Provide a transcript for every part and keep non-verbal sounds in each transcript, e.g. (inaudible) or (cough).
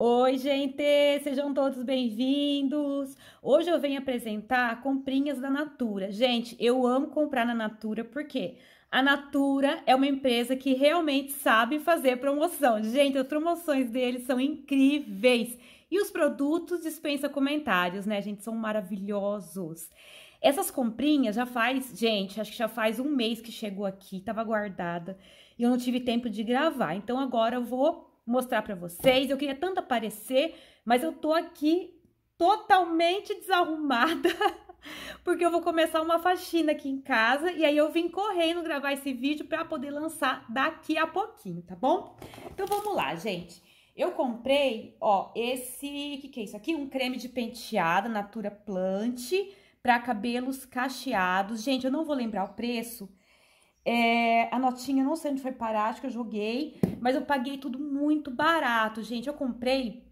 Oi, gente! Sejam todos bem-vindos! Hoje eu venho apresentar comprinhas da Natura. Gente, eu amo comprar na Natura porque a Natura é uma empresa que realmente sabe fazer promoção. Gente, as promoções deles são incríveis! E os produtos dispensa comentários, né, gente? São maravilhosos! Essas comprinhas já faz, gente, acho que já faz um mês que chegou aqui, tava guardada e eu não tive tempo de gravar. Então agora eu vou mostrar para vocês. Eu queria tanto aparecer, mas eu tô aqui totalmente desarrumada, (laughs) porque eu vou começar uma faxina aqui em casa e aí eu vim correndo gravar esse vídeo para poder lançar daqui a pouquinho, tá bom? Então vamos lá, gente. Eu comprei, ó, esse, que que é isso aqui? Um creme de penteada Natura Plant para cabelos cacheados. Gente, eu não vou lembrar o preço, é, a notinha, não sei onde foi parar, acho que eu joguei, mas eu paguei tudo muito barato, gente. Eu comprei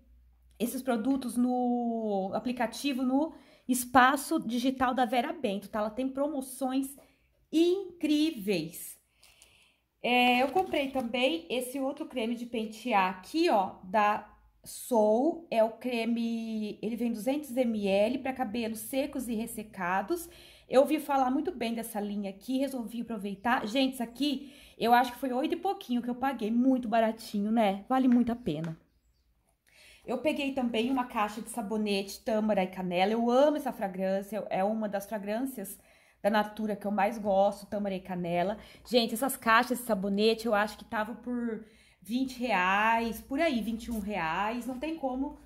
esses produtos no aplicativo, no espaço digital da Vera Bento, tá? Ela tem promoções incríveis. É, eu comprei também esse outro creme de pentear aqui, ó, da Soul. É o creme, ele vem 200ml para cabelos secos e ressecados. Eu ouvi falar muito bem dessa linha aqui, resolvi aproveitar. Gente, isso aqui eu acho que foi oito e pouquinho que eu paguei, muito baratinho, né? Vale muito a pena. Eu peguei também uma caixa de sabonete tâmara e canela. Eu amo essa fragrância, é uma das fragrâncias da Natura que eu mais gosto, tâmara e canela. Gente, essas caixas de sabonete eu acho que tava por 20 reais, por aí, 21 reais. Não tem como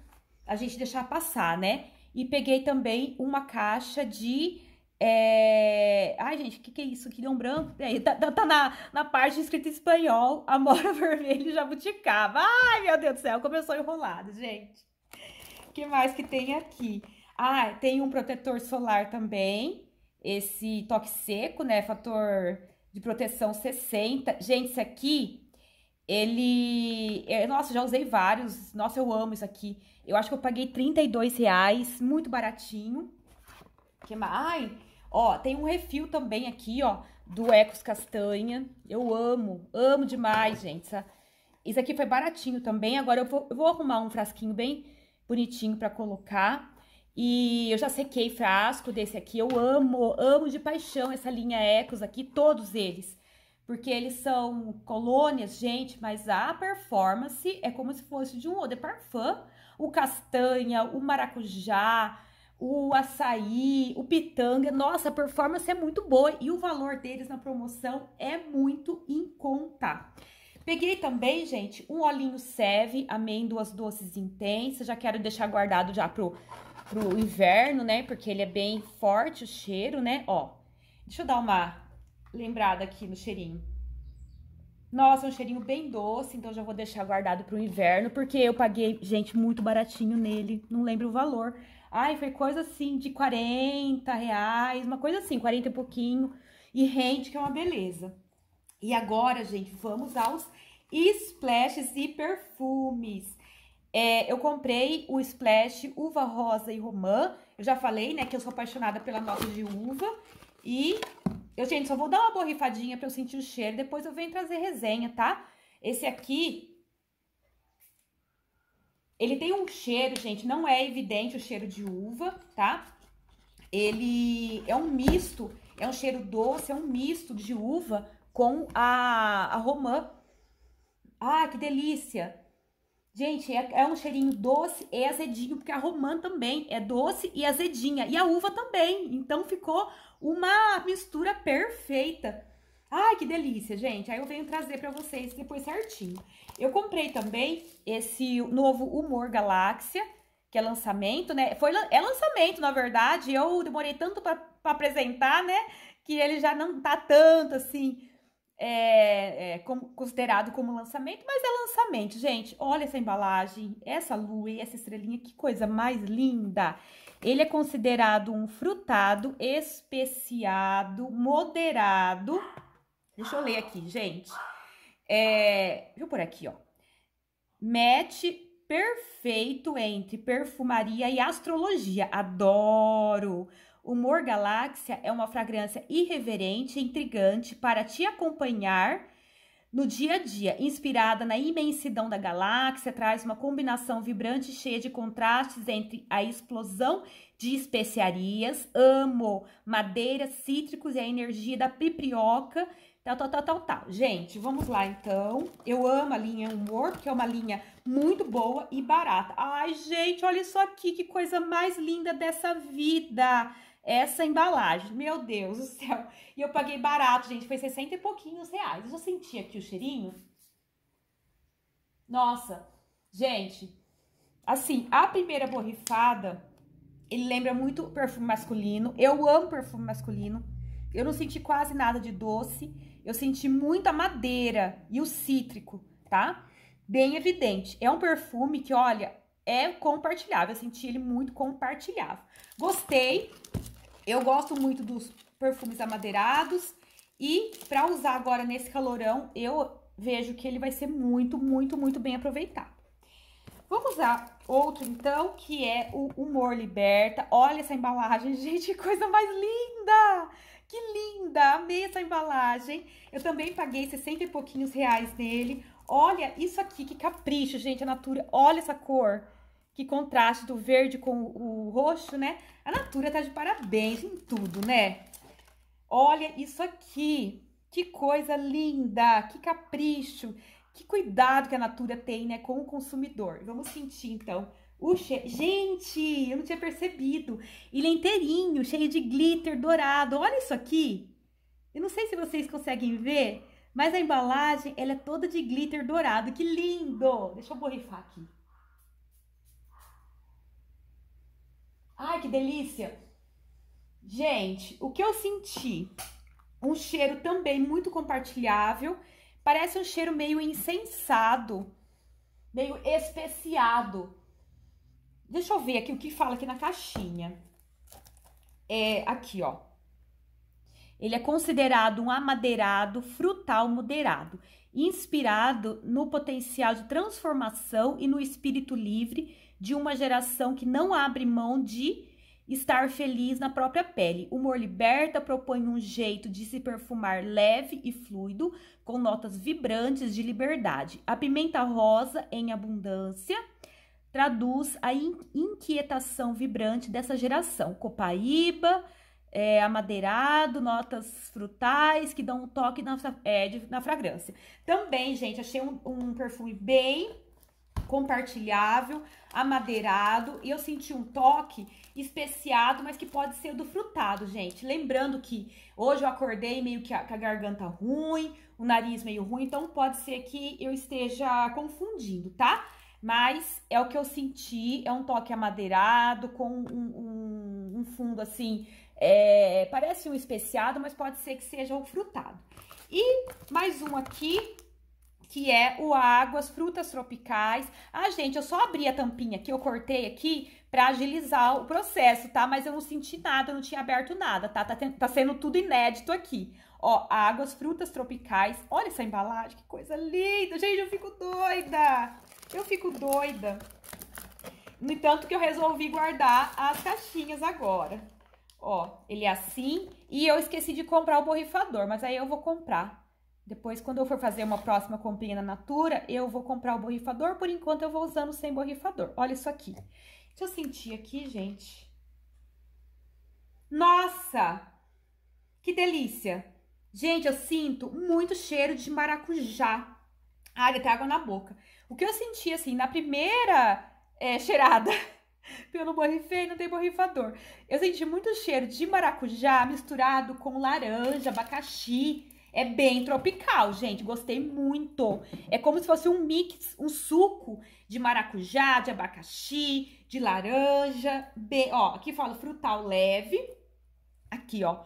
a gente deixar passar, né? E peguei também uma caixa de é... Ai, gente, o que, que é isso? Que leão branco? É, tá, tá na, na parte escrita em espanhol, Amora (laughs) vermelho e Jabuticaba. Ai, meu Deus do céu, começou enrolado, gente. O que mais que tem aqui? Ah, tem um protetor solar também. Esse toque seco, né? Fator de proteção 60. Gente, esse aqui, ele... É, nossa, já usei vários. Nossa, eu amo isso aqui. Eu acho que eu paguei 32 reais, muito baratinho. Que mais? Ai... Ó, tem um refil também aqui, ó, do Ecos Castanha. Eu amo, amo demais, gente. Essa, isso aqui foi baratinho também. Agora eu vou, eu vou arrumar um frasquinho bem bonitinho para colocar. E eu já sequei frasco desse aqui. Eu amo, amo de paixão essa linha Ecos aqui, todos eles. Porque eles são colônias, gente, mas a performance é como se fosse de um eau de parfum. O castanha, o maracujá, o açaí, o pitanga. Nossa, a performance é muito boa e o valor deles na promoção é muito em conta. Peguei também, gente, um olhinho seve, amêndoas doces intensas. Já quero deixar guardado já pro, pro inverno, né? Porque ele é bem forte o cheiro, né? Ó, deixa eu dar uma lembrada aqui no cheirinho. Nossa, é um cheirinho bem doce, então já vou deixar guardado pro inverno, porque eu paguei, gente, muito baratinho nele. Não lembro o valor, Ai, foi coisa assim de 40 reais, uma coisa assim, 40 e pouquinho. E rende, que é uma beleza. E agora, gente, vamos aos splashes e perfumes. É, eu comprei o splash uva rosa e romã. Eu já falei, né, que eu sou apaixonada pela nota de uva. E eu, gente, só vou dar uma borrifadinha pra eu sentir o cheiro. Depois eu venho trazer resenha, tá? Esse aqui ele tem um cheiro, gente, não é evidente o cheiro de uva, tá? Ele é um misto, é um cheiro doce, é um misto de uva com a, a romã. Ah, que delícia! Gente, é, é, um cheirinho doce e azedinho, porque a romã também é doce e azedinha. E a uva também. Então ficou uma mistura perfeita. Ai, que delícia, gente. Aí eu venho trazer para vocês depois certinho. Eu comprei também esse novo Humor Galáxia, que é lançamento, né? Foi, é lançamento, na verdade. Eu demorei tanto para apresentar, né? Que ele já não tá tanto assim. É, é, como, considerado como lançamento, mas é lançamento, gente. Olha essa embalagem, essa lua e essa estrelinha, que coisa mais linda! Ele é considerado um frutado, especiado, moderado Deixa eu ler aqui, gente. É, deixa eu por aqui, ó. Match perfeito entre perfumaria e astrologia. Adoro! Humor Galáxia é uma fragrância irreverente e intrigante para te acompanhar no dia a dia. Inspirada na imensidão da galáxia, traz uma combinação vibrante cheia de contrastes entre a explosão de especiarias, amo, madeiras cítricos e a energia da piprioca Tal, tal, tal, tal, tal. Gente, vamos lá então. Eu amo a linha Humor, porque é uma linha muito boa e barata. Ai, gente, olha isso aqui, que coisa mais linda dessa vida. Essa embalagem, meu Deus do céu. E eu paguei barato, gente, foi 60 e pouquinhos reais. Eu já senti aqui o cheirinho. Nossa, gente, assim, a primeira borrifada, ele lembra muito perfume masculino. Eu amo perfume masculino. Eu não senti quase nada de doce. Eu senti muito a madeira e o cítrico, tá? Bem evidente. É um perfume que, olha, é compartilhável. Eu senti ele muito compartilhável. Gostei. Eu gosto muito dos perfumes amadeirados. E para usar agora nesse calorão, eu vejo que ele vai ser muito, muito, muito bem aproveitado. Vamos usar outro, então, que é o Humor Liberta. Olha essa embalagem, (laughs) gente, que coisa mais linda! Que linda! Amei essa embalagem. Eu também paguei 60 e pouquinhos reais nele. Olha isso aqui, que capricho, gente, a Natura. Olha essa cor. Que contraste do verde com o roxo, né? A Natura tá de parabéns em tudo, né? Olha isso aqui. Que coisa linda, que capricho, que cuidado que a Natura tem, né, com o consumidor. Vamos sentir então o che... Gente, eu não tinha percebido. Ele é inteirinho, cheio de glitter dourado. Olha isso aqui. Eu não sei se vocês conseguem ver, mas a embalagem ela é toda de glitter dourado. Que lindo! Deixa eu borrifar aqui. Ai, que delícia! Gente, o que eu senti? Um cheiro também muito compartilhável. Parece um cheiro meio incensado, meio especiado. Deixa eu ver aqui o que fala aqui na caixinha. É aqui, ó. Ele é considerado um amadeirado frutal moderado, inspirado no potencial de transformação e no espírito livre de uma geração que não abre mão de estar feliz na própria pele. O humor liberta propõe um jeito de se perfumar leve e fluido, com notas vibrantes de liberdade. A pimenta rosa em abundância traduz a inquietação vibrante dessa geração. Copaíba, é, amadeirado, notas frutais que dão um toque na, é, de, na fragrância. Também, gente, achei um, um, perfume bem compartilhável, amadeirado, e eu senti um toque especiado, mas que pode ser do frutado, gente. Lembrando que hoje eu acordei meio que a, com a garganta ruim, o nariz meio ruim, então pode ser que eu esteja confundindo, tá? Tá? Mas é o que eu senti, é um toque amadeirado, com um, um, um fundo assim, é, parece um especiado, mas pode ser que seja um frutado. E mais um aqui, que é o Águas Frutas Tropicais. Ah, gente, eu só abri a tampinha aqui, eu cortei aqui pra agilizar o processo, tá? Mas eu não senti nada, eu não tinha aberto nada, tá? Tá, tá sendo tudo inédito aqui. Ó, Águas Frutas Tropicais. Olha essa embalagem, que coisa linda. Gente, eu fico doida. Eu fico doida. No entanto que eu resolvi guardar as caixinhas agora. Ó, ele é assim. E eu esqueci de comprar o borrifador, mas aí eu vou comprar. Depois, quando eu for fazer uma próxima comprinha na Natura, eu vou comprar o borrifador. Por enquanto, eu vou usando sem borrifador. Olha isso aqui. Deixa eu sentir aqui, gente. Nossa! Que delícia! Gente, eu sinto muito cheiro de maracujá. Ai, até água na boca. O que eu senti, assim, na primeira é, cheirada (laughs) pelo borrifei, não tem borrifador. Eu senti muito cheiro de maracujá misturado com laranja, abacaxi. É bem tropical, gente. Gostei muito. É como se fosse um mix, um suco de maracujá, de abacaxi, de laranja. Bem, ó, aqui fala frutal leve. Aqui, ó.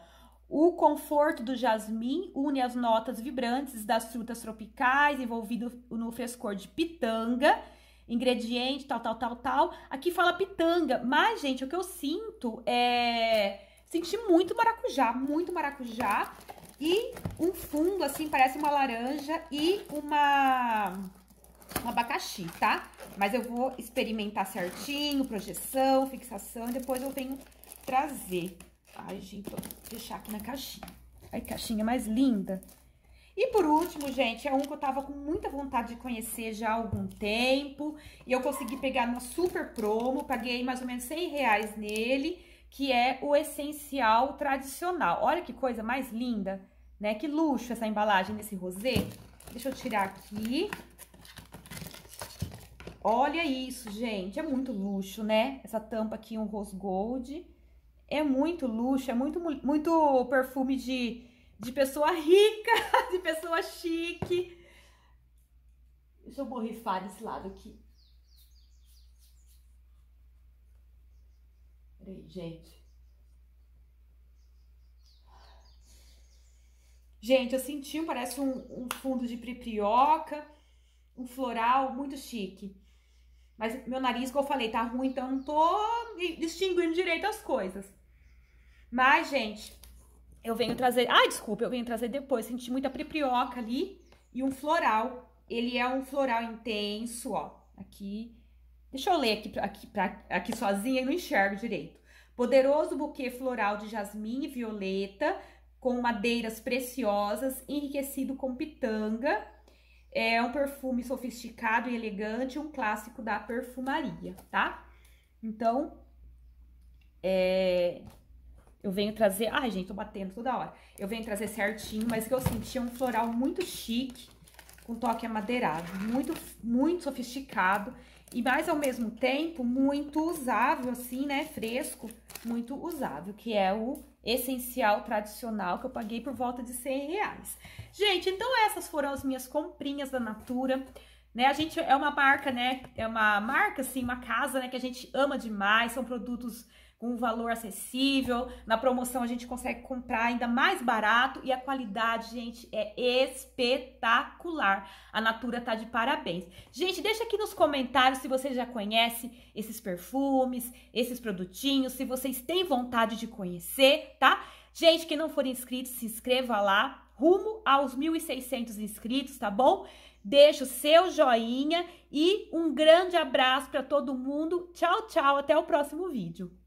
O conforto do jasmim une as notas vibrantes das frutas tropicais, envolvido no frescor de pitanga, ingrediente, tal, tal, tal, tal. Aqui fala pitanga, mas, gente, o que eu sinto é. Senti muito maracujá, muito maracujá. E um fundo, assim, parece uma laranja e uma. Um abacaxi, tá? Mas eu vou experimentar certinho, projeção, fixação, e depois eu venho trazer. Ai, gente, vou fechar aqui na caixinha. Ai, caixinha mais linda. E por último, gente, é um que eu tava com muita vontade de conhecer já há algum tempo. E eu consegui pegar uma super promo, paguei mais ou menos 100 reais nele, que é o Essencial Tradicional. Olha que coisa mais linda, né? Que luxo essa embalagem desse rosê. Deixa eu tirar aqui. Olha isso, gente, é muito luxo, né? Essa tampa aqui, um rose gold é muito luxo, é muito, muito perfume de, de pessoa rica, (laughs) de pessoa chique. Deixa eu borrifar desse lado aqui. Peraí, gente. Gente, eu senti, parece um, um fundo de priprioca, um floral muito chique. Mas meu nariz, como eu falei, tá ruim, então não tô distinguindo direito as coisas. Mas, gente, eu venho trazer... Ah, desculpa, eu venho trazer depois. Senti muita priprioca ali e um floral. Ele é um floral intenso, ó. Aqui. Deixa eu ler aqui, aqui, pra, aqui sozinha e não enxergo direito. Poderoso buquê floral de jasmim e violeta, com madeiras preciosas, enriquecido com pitanga. É um perfume sofisticado e elegante, um clássico da perfumaria, tá? Então, é, eu venho trazer... Ai, gente, tô batendo toda hora. Eu venho trazer certinho, mas que eu senti é um floral muito chique, com toque amadeirado. Muito, muito sofisticado. E mais ao mesmo tempo, muito usável, assim, né? Fresco, muito usável, que é o essencial tradicional que eu paguei por volta de 100 reais. Gente, então essas foram as minhas comprinhas da Natura. Né, a gente é uma marca, né? É uma marca, assim, uma casa, né? Que a gente ama demais. São produtos um valor acessível. Na promoção a gente consegue comprar ainda mais barato e a qualidade, gente, é espetacular. A Natura tá de parabéns. Gente, deixa aqui nos comentários se você já conhece esses perfumes, esses produtinhos, se vocês têm vontade de conhecer, tá? Gente, que não for inscrito, se inscreva lá, rumo aos 1.600 inscritos, tá bom? Deixa o seu joinha e um grande abraço para todo mundo. Tchau, tchau, até o próximo vídeo.